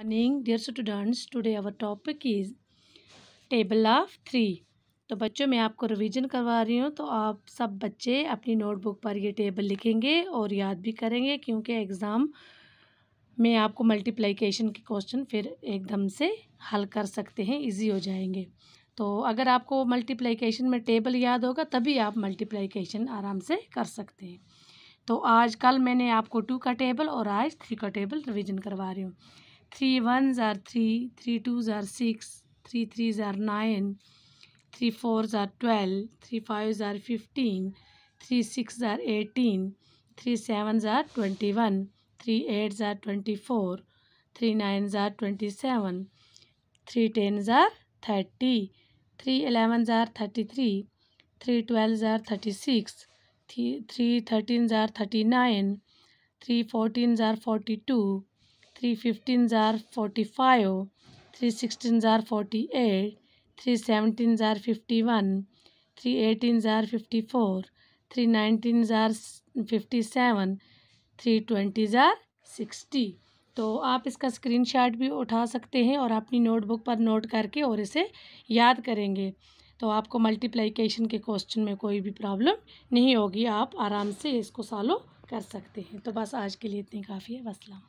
morning dear students today our topic is table of three तो बच्चों मैं आपको रिवीजन करवा रही हूँ तो आप सब बच्चे अपनी नोटबुक पर ये टेबल लिखेंगे और याद भी करेंगे क्योंकि एग्ज़ाम में आपको मल्टीप्लिकेशन के क्वेश्चन फिर एकदम से हल कर सकते हैं इजी हो जाएंगे तो अगर आपको मल्टीप्लिकेशन में टेबल याद होगा तभी आप मल्टीप्लिकेशन आराम से कर सकते हैं तो आज कल मैंने आपको टू का टेबल और आज थ्री का टेबल रिवीजन करवा रही हूँ Three ones are three, three twos are six, three threes are nine, three fours are twelve, three fives are fifteen, three sixes are eighteen, three sevens are twenty-one, three eights are twenty-four, three nines are twenty-seven, three tens are thirty, three elevens are thirty-three, three twelves are thirty-six, three thirteens are thirty-nine, three fourteens are forty-two, three fifteen are forty five three sixteen are forty eight three seventeen are fifty one three eighteen are fifty four three nineteen are fifty seven three twenty are sixty तो आप इसका screenshot भी उठा सकते हैं और अपनी notebook पर नोट करके और इसे याद करेंगे तो आपको मल्टीप्लाइकेशन के क्वेश्चन में कोई भी प्रॉब्लम नहीं होगी आप आराम से इसको सॉल्व कर सकते हैं तो बस आज के लिए इतनी काफ़ी है वसलम